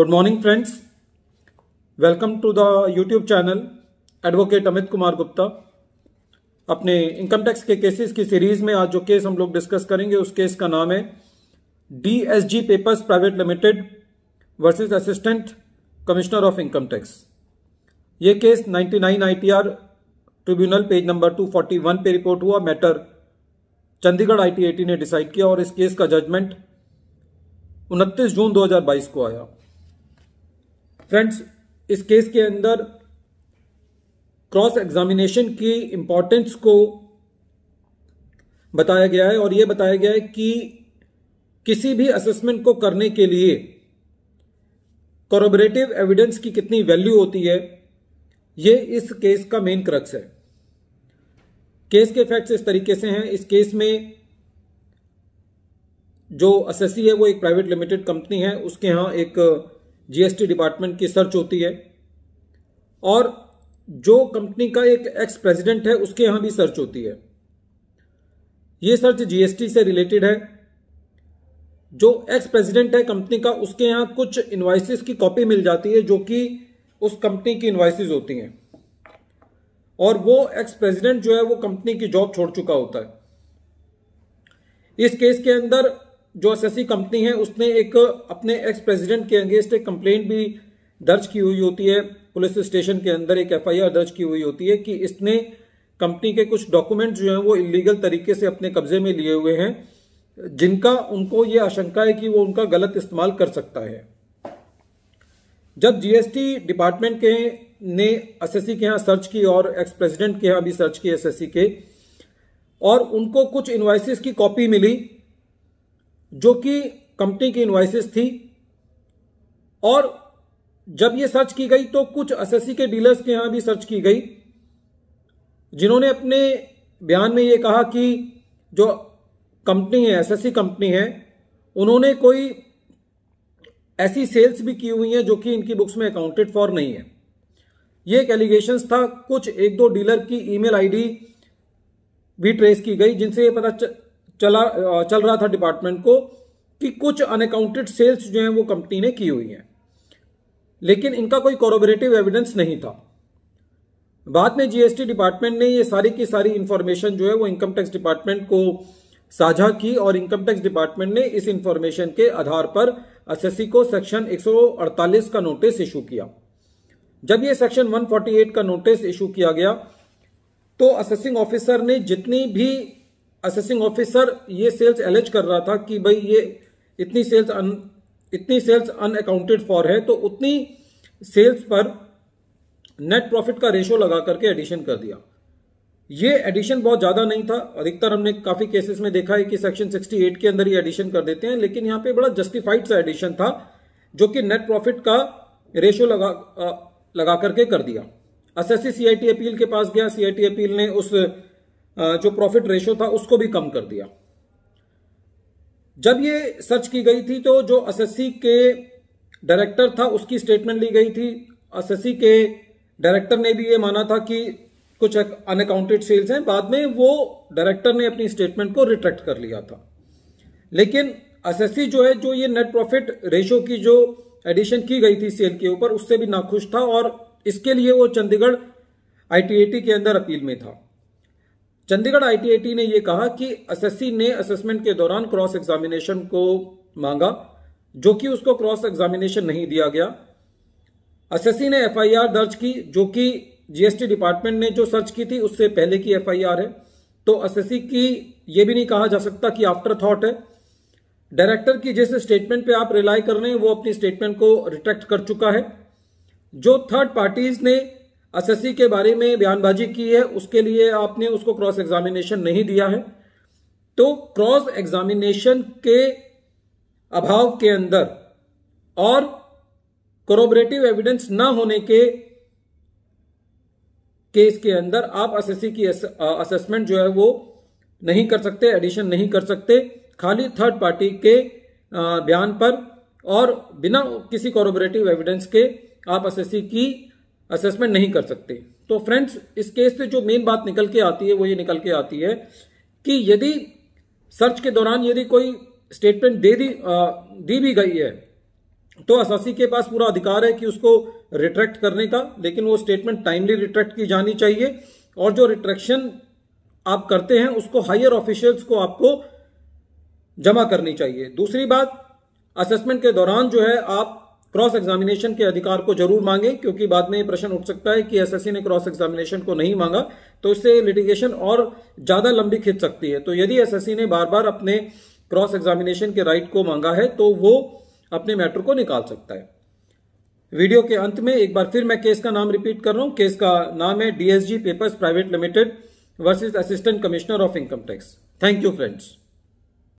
good morning friends welcome to the YouTube channel advocate Amit Kumar Gupta अपने income tax के cases की series में आज जो केस हम लोग डिस्कस करेंगे उस केस का नाम है D S G papers private limited versus assistant commissioner of income tax ये case 99 ITR tribunal page number 241 पे रिपोर्ट हुआ मैटर चंडीगढ़ टी ने डिसाइड किया और इस केस का जजमेंट 29 जून 2022 को आया फ्रेंड्स इस केस के अंदर क्रॉस एग्जामिनेशन की इंपॉर्टेंस को बताया गया है और यह बताया गया है कि किसी भी असेसमेंट को करने के लिए कॉरोबरेटिव एविडेंस की कितनी वैल्यू होती है यह इस केस का मेन क्रक्स है केस के फैक्ट्स इस तरीके से हैं इस केस में जो असेसी है वो एक प्राइवेट लिमिटेड कंपनी है उसके यहां एक जीएसटी डिपार्टमेंट की सर्च होती है और जो कंपनी का एक एक्स प्रेसिडेंट है उसके यहां भी सर्च होती है यह सर्च जीएसटी से रिलेटेड है जो एक्स प्रेसिडेंट है कंपनी का उसके यहां कुछ इन्वाइसिस की कॉपी मिल जाती है जो कि उस कंपनी की इन्वाइसिस होती हैं और वो एक्स प्रेसिडेंट जो है वो कंपनी की जॉब छोड़ चुका होता है इस केस के अंदर जो एस कंपनी है उसने एक अपने एक्स प्रेसिडेंट के अंगेंस्ट एक कंप्लेंट भी दर्ज की हुई होती है पुलिस स्टेशन के अंदर एक एफआईआर दर्ज की हुई होती है कि इसने कंपनी के कुछ डॉक्यूमेंट जो हैं वो इलीगल तरीके से अपने कब्जे में लिए हुए हैं जिनका उनको ये आशंका है कि वो उनका गलत इस्तेमाल कर सकता है जब जीएसटी डिपार्टमेंट के ने सी के यहाँ सर्च की और एक्स प्रेसिडेंट के यहाँ भी सर्च की सी के और उनको कुछ इन्वाइसिस की कॉपी मिली जो कि कंपनी की इन्वाइसिस थी और जब ये सर्च की गई तो कुछ एसएससी के डीलर्स के यहां भी सर्च की गई जिन्होंने अपने बयान में ये कहा कि जो कंपनी है एसएससी कंपनी है उन्होंने कोई ऐसी सेल्स भी की हुई हैं जो कि इनकी बुक्स में अकाउंटेड फॉर नहीं है ये एक एलिगेशन था कुछ एक दो डीलर की ईमेल आईडी भी ट्रेस की गई जिनसे ये पता चला चल रहा था डिपार्टमेंट को कि कुछ अनकाउंटेड सेल्स जो हैं वो कंपनी ने की हुई हैं लेकिन इनका कोई कॉरोबरेटिव एविडेंस नहीं था बाद में जीएसटी डिपार्टमेंट ने ये सारी की सारी इंफॉर्मेशन जो है वो इनकम टैक्स डिपार्टमेंट को साझा की और इनकम टैक्स डिपार्टमेंट ने इस इंफॉर्मेशन के आधार पर एसएससी को सेक्शन 148 का नोटिस इशू किया जब ये सेक्शन 148 का नोटिस इशू किया गया तो असेसिंग ऑफिसर ने जितनी भी असेसिंग ऑफिसर ये सेल्स एलेज कर रहा था कि भाई ये इतनी सेल्स अन इतनी सेल्स अनअकाउंटेड फॉर है तो उतनी सेल्स पर नेट प्रॉफिट का रेशो लगा करके एडिशन कर दिया ये एडिशन बहुत ज्यादा नहीं था अधिकतर हमने काफी केसेस में देखा है कि सेक्शन 68 के अंदर ही एडिशन कर देते हैं लेकिन यहां पे बड़ा जस्टिफाइड सा एडिशन था जो कि नेट प्रॉफिट का रेशो लगा आ, लगा करके कर दिया एसएससी सीआईटी अपील के पास गया सीआईटी अपील ने उस जो प्रॉफिट रेशो था उसको भी कम कर दिया जब ये सर्च की गई थी तो जो एसएससी के डायरेक्टर था उसकी स्टेटमेंट ली गई थी एसएससी के डायरेक्टर ने भी ये माना था कि कुछ अनअकाउंटेड सेल्स हैं बाद में वो डायरेक्टर ने अपनी स्टेटमेंट को रिट्रैक्ट कर लिया था लेकिन एसएससी जो है जो ये नेट प्रॉफिट रेशो की जो एडिशन की गई थी सेल के ऊपर उससे भी नाखुश था और इसके लिए वो चंडीगढ़ आईटीएटी के अंदर अपील में था चंडीगढ़ आईटीआईटी ने यह कहा कि एसएससी ने असेसमेंट के दौरान क्रॉस एग्जामिनेशन को मांगा जो कि उसको क्रॉस एग्जामिनेशन नहीं दिया गया एसएससी ने एफआईआर दर्ज की जो कि जीएसटी डिपार्टमेंट ने जो सर्च की थी उससे पहले की एफआईआर है तो एसएससी की यह भी नहीं कहा जा सकता कि आफ्टर थॉट है डायरेक्टर की जिस स्टेटमेंट पे आप रिलाई कर रहे हैं वो अपनी स्टेटमेंट को रिटेक्ट कर चुका है जो थर्ड पार्टीज ने एसएससी के बारे में बयानबाजी की है उसके लिए आपने उसको क्रॉस एग्जामिनेशन नहीं दिया है तो क्रॉस एग्जामिनेशन के अभाव के अंदर और कोरोबरेटिव एविडेंस ना होने के केस के अंदर आप एस की असेसमेंट जो है वो नहीं कर सकते एडिशन नहीं कर सकते खाली थर्ड पार्टी के बयान पर और बिना किसी कोरोबरेटिव एविडेंस के आप एस की असेसमेंट नहीं कर सकते तो फ्रेंड्स इस केस से जो मेन बात निकल के आती है वो ये निकल के आती है कि यदि सर्च के दौरान यदि कोई स्टेटमेंट दे दी आ, दी भी गई है तो असासी के पास पूरा अधिकार है कि उसको रिट्रैक्ट करने का लेकिन वो स्टेटमेंट टाइमली रिट्रैक्ट की जानी चाहिए और जो रिट्रैक्शन आप करते हैं उसको हायर ऑफिशियल्स को आपको जमा करनी चाहिए दूसरी बात असेसमेंट के दौरान जो है आप क्रॉस एग्जामिनेशन के अधिकार को जरूर मांगे क्योंकि बाद में प्रश्न उठ सकता है कि एसएससी ने क्रॉस एग्जामिनेशन को नहीं मांगा तो इससे लिटिगेशन और ज्यादा लंबी खिंच सकती है तो यदि एसएससी ने बार बार अपने क्रॉस एग्जामिनेशन के राइट को मांगा है तो वो अपने मैटर को निकाल सकता है वीडियो के अंत में एक बार फिर मैं केस का नाम रिपीट कर रहा हूं केस का नाम है DSG papers private limited versus assistant commissioner of income tax thank you friends